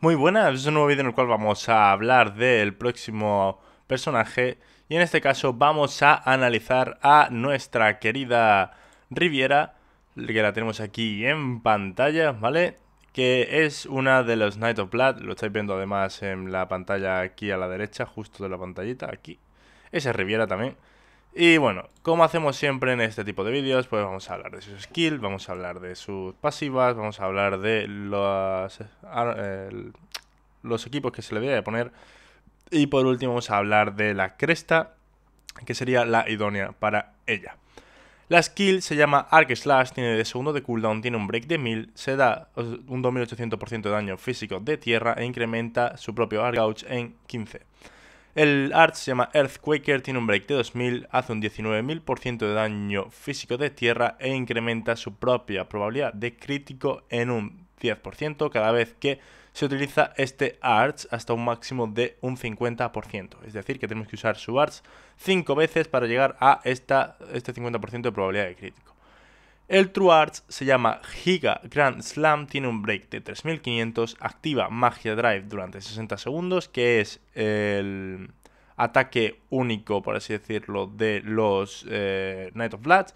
muy buenas, Es un nuevo vídeo en el cual vamos a hablar del próximo personaje. Y en este caso vamos a analizar a nuestra querida Riviera, que la tenemos aquí en pantalla, ¿vale? Que es una de los Knight of Blood, lo estáis viendo además en la pantalla aquí a la derecha, justo de la pantallita, aquí. Esa es Riviera también. Y bueno, como hacemos siempre en este tipo de vídeos, pues vamos a hablar de sus skills, vamos a hablar de sus pasivas, vamos a hablar de ah, los, equipos que se le debería poner. Y por último vamos a hablar de la cresta, que sería la idónea para ella. La skill se llama Arc Slash, tiene de segundo de cooldown, tiene un break de 1000, se da un 2800% de daño físico de tierra e incrementa su propio Arc Gouge en 15. El art se llama Earthquaker, tiene un break de 2000, hace un 19.000% de daño físico de tierra e incrementa su propia probabilidad de crítico en un 10% cada vez que se utiliza este ARTS hasta un máximo de un 50%. Es decir, que tenemos que usar su ARTS 5 veces para llegar a esta, este 50% de probabilidad de crítico. El True Arts se llama Giga Grand Slam, tiene un break de 3500, activa Magia Drive durante 60 segundos, que es el ataque único, por así decirlo, de los eh, Knight of Blood,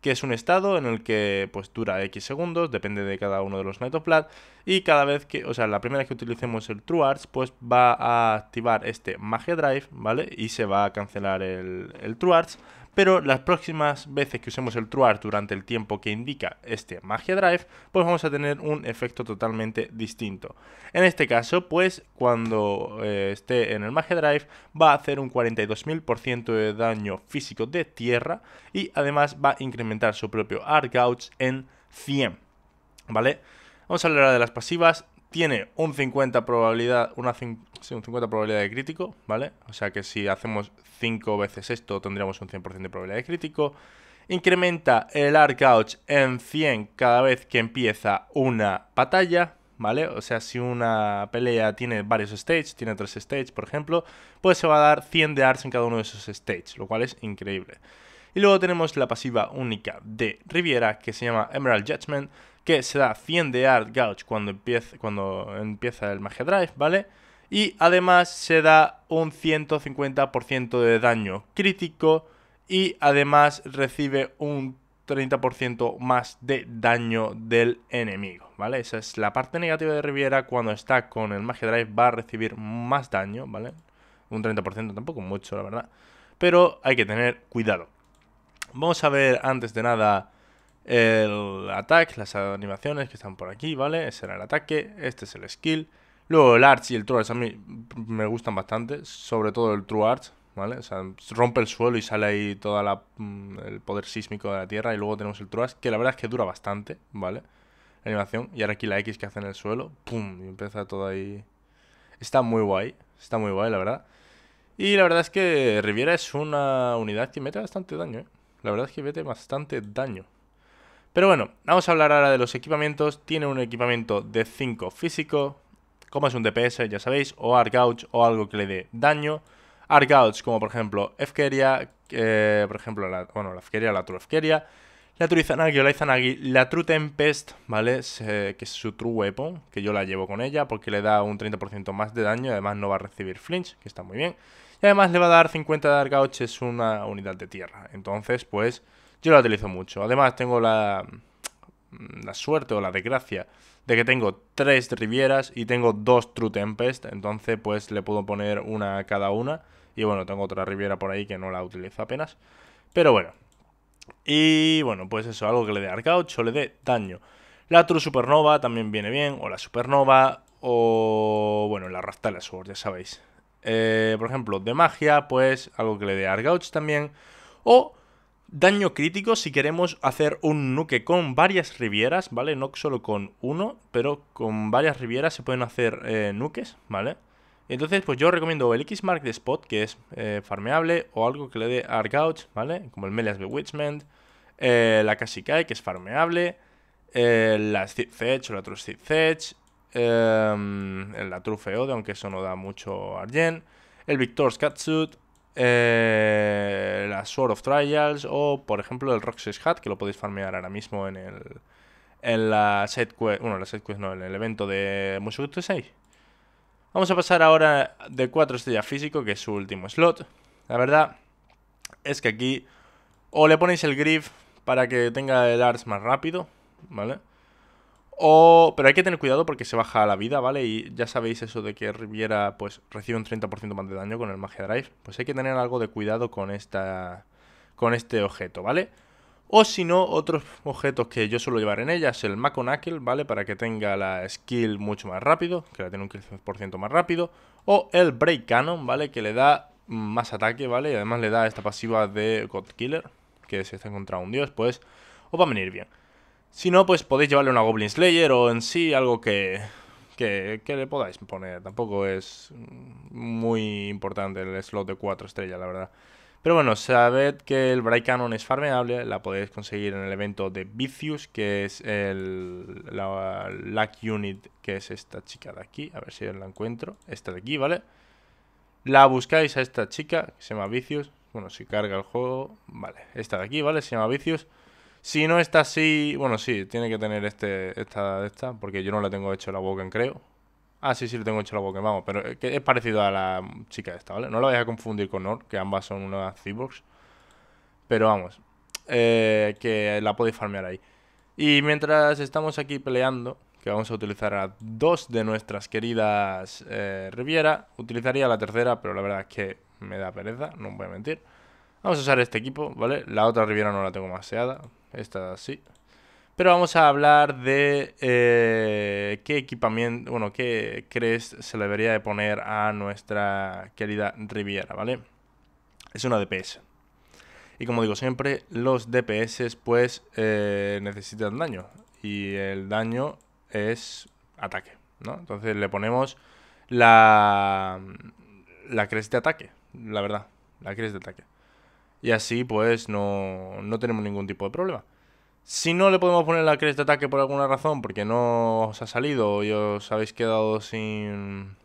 que es un estado en el que pues, dura X segundos, depende de cada uno de los Knight of Blood, y cada vez que, o sea, la primera vez que utilicemos el True Arts, pues va a activar este Magia Drive, ¿vale? Y se va a cancelar el, el Arts, Pero las próximas veces que usemos el True Arts durante el tiempo que indica este Magia Drive, pues vamos a tener un efecto totalmente distinto. En este caso, pues cuando eh, esté en el Magia Drive, va a hacer un 42.000% de daño físico de tierra y además va a incrementar su propio Art en 100, ¿vale? Vamos a hablar de las pasivas. Tiene un 50 probabilidad, una probabilidad de crítico, ¿vale? O sea que si hacemos 5 veces esto, tendríamos un 100% de probabilidad de crítico. Incrementa el arc en 100 cada vez que empieza una batalla, ¿vale? O sea, si una pelea tiene varios stages, tiene 3 stages, por ejemplo, pues se va a dar 100 de arts en cada uno de esos stages, lo cual es increíble. Y luego tenemos la pasiva única de Riviera, que se llama Emerald Judgment, que se da 100 de Art Gouge cuando empieza, cuando empieza el Magia Drive, ¿vale? Y además se da un 150% de daño crítico y además recibe un 30% más de daño del enemigo, ¿vale? Esa es la parte negativa de Riviera, cuando está con el Magia Drive va a recibir más daño, ¿vale? Un 30% tampoco mucho, la verdad. Pero hay que tener cuidado. Vamos a ver antes de nada el attack, las animaciones que están por aquí, ¿vale? Ese era el ataque, este es el skill. Luego el Arch y el true Arch a mí me gustan bastante, sobre todo el true Arch, ¿vale? O sea, rompe el suelo y sale ahí todo mm, el poder sísmico de la tierra y luego tenemos el true Arch, que la verdad es que dura bastante, ¿vale? La animación, y ahora aquí la X que hace en el suelo, ¡pum! Y empieza todo ahí... Está muy guay, está muy guay, la verdad. Y la verdad es que Riviera es una unidad que mete bastante daño, ¿eh? La verdad es que mete bastante daño. Pero bueno, vamos a hablar ahora de los equipamientos. Tiene un equipamiento de 5 físico, como es un DPS, ya sabéis, o Arc o algo que le dé daño. Arc como por ejemplo Efkeria, eh, por ejemplo, la, bueno, la Efkeria, la True Efkeria, la True Izanagi la True Tempest, ¿vale? que es su True Weapon, que yo la llevo con ella porque le da un 30% más de daño y además no va a recibir flinch, que está muy bien. Y además le va a dar 50 de Arc es una unidad de tierra. Entonces, pues yo la utilizo mucho. Además, tengo mm, la, suerte o la desgracia de que tengo tres Rivieras y tengo dos True Tempest. Entonces, pues le puedo poner una a cada una. Y bueno, tengo otra Riviera por ahí que no la utilizo apenas. Pero bueno. Y bueno, pues eso, algo que le dé arcauch o le dé daño. La True Supernova también viene bien. O la Supernova. O bueno, la Rastal Sword, ya sabéis. Eh, por ejemplo, de magia, pues algo que le dé Argouch también. O Daño crítico si queremos hacer un nuque con varias rivieras, ¿vale? No solo con uno, pero con varias rivieras se pueden hacer eh, nuques, ¿vale? Entonces, pues yo recomiendo el X-Mark de Spot, que es eh, farmeable, o algo que le dé Argout, ¿vale? Como el Melias Bewitchment, eh, la Kashikai, que es farmeable, la Steve Fetch o la True la True Feode, aunque eso no da mucho Argen, el Victor's Catsuit, eh, la Sword of Trials o, por ejemplo, el Roxas Hat, que lo podéis farmear ahora mismo en el. En la set la set no, en el evento de Musou 6. Vamos a pasar ahora de 4 estrellas físico, que es su último slot. La verdad es que aquí o le ponéis el Griff para que tenga el Ars más rápido, ¿vale? pero hay que tener cuidado porque se baja la vida, ¿vale? Y ya sabéis eso de que Riviera pues recibe un 30% más de daño con el Magia Drive. Pues hay que tener algo de cuidado con, esta, con este objeto, ¿vale? O si no, otros objetos que yo suelo llevar en ella es el Knuckle, ¿vale? Para que tenga la skill mucho más rápido, que la tiene un 15% más rápido. O el Break Cannon, ¿vale? Que le da más ataque, ¿vale? Y además le da esta pasiva de God Killer, que si está contra un dios, pues os va a venir bien. Si no, pues podéis llevarle una Goblin Slayer o en sí algo que, que, le podáis poner. Tampoco es muy importante el slot de 4 estrellas, la verdad. Pero bueno, sabed que el Bright Cannon es farmeable, la podéis conseguir en el evento de Vicious, que es el, la Lack Unit, que es esta chica de aquí, a ver si la encuentro, esta de aquí, ¿vale? La buscáis a esta chica, que se llama Vicious, bueno, si carga el juego, vale, esta de aquí, ¿vale? Se llama Vicious. Si no está así, bueno, sí, tiene que tener este, esta, esta, porque yo no la tengo hecho la Woken, creo. Ah, sí, sí, la tengo hecho la Woken, vamos, pero es, parecido a la chica esta, ¿vale? No la vais a confundir con Or, que ambas son unas cyborgs. Pero vamos, eh, que la podéis farmear ahí. Y mientras estamos aquí peleando, que vamos a utilizar a dos de nuestras queridas eh, Riviera, utilizaría la tercera, pero la verdad es que me da pereza, no voy a mentir. Vamos a usar este equipo, ¿vale? La otra Riviera no la tengo maseada. Esta sí. Pero vamos a hablar de eh, qué equipamiento, bueno, qué crees se le debería de poner a nuestra querida Riviera, ¿vale? Es una DPS. Y como digo siempre, los DPS pues eh, necesitan daño. Y el daño es ataque, ¿no? Entonces le ponemos la, la crest de ataque, la verdad, la crest de ataque y así pues no, tenemos ningún tipo de problema. Si no le podemos poner la cresta de ataque por alguna razón, porque no os ha salido y os habéis quedado sin,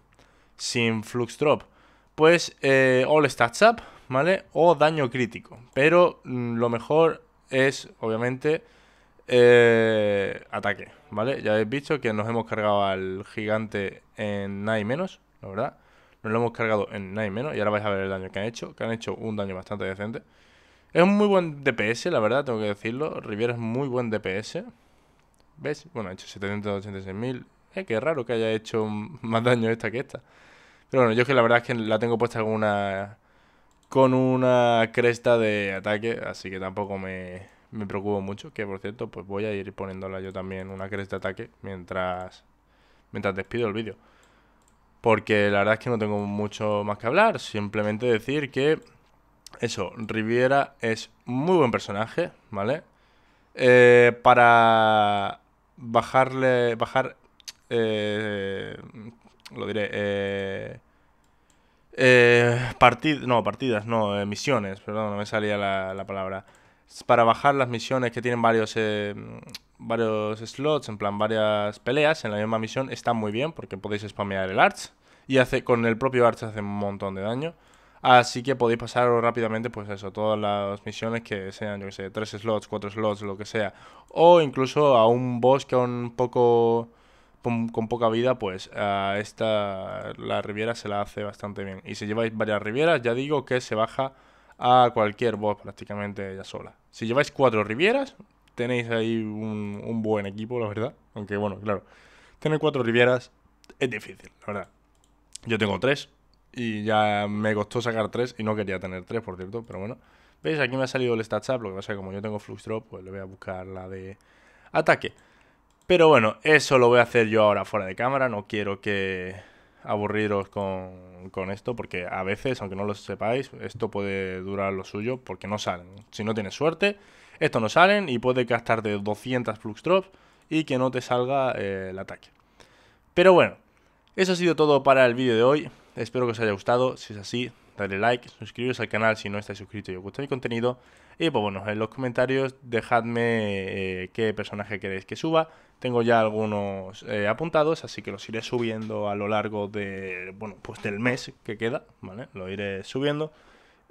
sin flux drop, pues eh, all stats up, ¿vale? O daño crítico. Pero mm, lo mejor es, obviamente, eh, ataque, ¿vale? Ya habéis visto que nos hemos cargado al gigante en nada y menos, la verdad lo hemos cargado en nada y menos. Y ahora vais a ver el daño que han hecho. Que han hecho un daño bastante decente. Es un muy buen DPS, la verdad, tengo que decirlo. Riviera es muy buen DPS. ¿Ves? Bueno, ha hecho 786.000. Eh, qué raro que haya hecho más daño esta que esta. Pero bueno, yo que la verdad es que la tengo puesta con una... Con una cresta de ataque, así que tampoco me, me preocupo mucho. Que por cierto, pues voy a ir poniéndola yo también una cresta de ataque mientras, mientras despido el vídeo porque la verdad es que no tengo mucho más que hablar, simplemente decir que eso, Riviera es muy buen personaje, ¿vale? Eh, para bajarle, bajar, eh, lo diré, eh, eh no, partidas, no, misiones, perdón, no me salía la palabra para bajar las misiones que tienen varios, eh, varios slots, en plan varias peleas en la misma misión, está muy bien porque podéis spamear el Arch y hace, con el propio Arch hace un montón de daño. Así que podéis pasar rápidamente, pues eso, todas las misiones que sean, yo que sé, 3 slots, 4 slots, lo que sea. O incluso a un boss que un poco con, poca vida, pues a esta la Riviera se la hace bastante bien. Y si lleváis varias Rivieras, ya digo que se baja a cualquier boss prácticamente ella sola. Si lleváis cuatro Rivieras, tenéis ahí un, buen equipo, la verdad. Aunque bueno, claro, tener cuatro Rivieras es difícil, la verdad. Yo tengo tres y ya me costó sacar tres y no quería tener tres, por cierto, pero bueno. ¿Veis? Aquí me ha salido el up lo que pasa es que como yo tengo Flux pues le voy a buscar la de ataque. Pero bueno, eso lo voy a hacer yo ahora fuera de cámara, no quiero que aburriros con con, esto, porque a veces, aunque no lo sepáis, esto puede durar lo suyo porque no salen. Si no tienes suerte, esto no salen y puede gastarte 200 flux drops y que no te salga eh, el ataque. Pero bueno, eso ha sido todo para el vídeo de hoy. Espero que os haya gustado. Si es así, darle like, suscribiros al canal si no estáis suscritos y os gusta mi contenido. Y pues bueno, en los comentarios dejadme eh, qué personaje queréis que suba. Tengo ya algunos eh, apuntados, así que los iré subiendo a lo largo de, bueno, pues del mes que queda, Lo iré subiendo.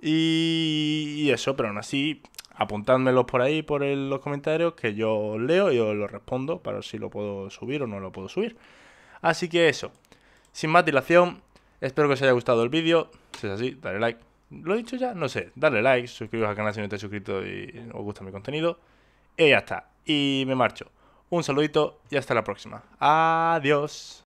Y, eso, pero aún así, apuntadmelo por ahí, por los comentarios, que yo leo y os lo respondo para ver si lo puedo subir o no lo puedo subir. Así que eso, sin más dilación, Espero que os haya gustado el vídeo. Si es así, dale like. ¿Lo he dicho ya? No sé. Dale like, suscribiros al canal si no estáis suscrito y os gusta mi contenido. Y ya está. Y me marcho. Un saludito y hasta la próxima. Adiós.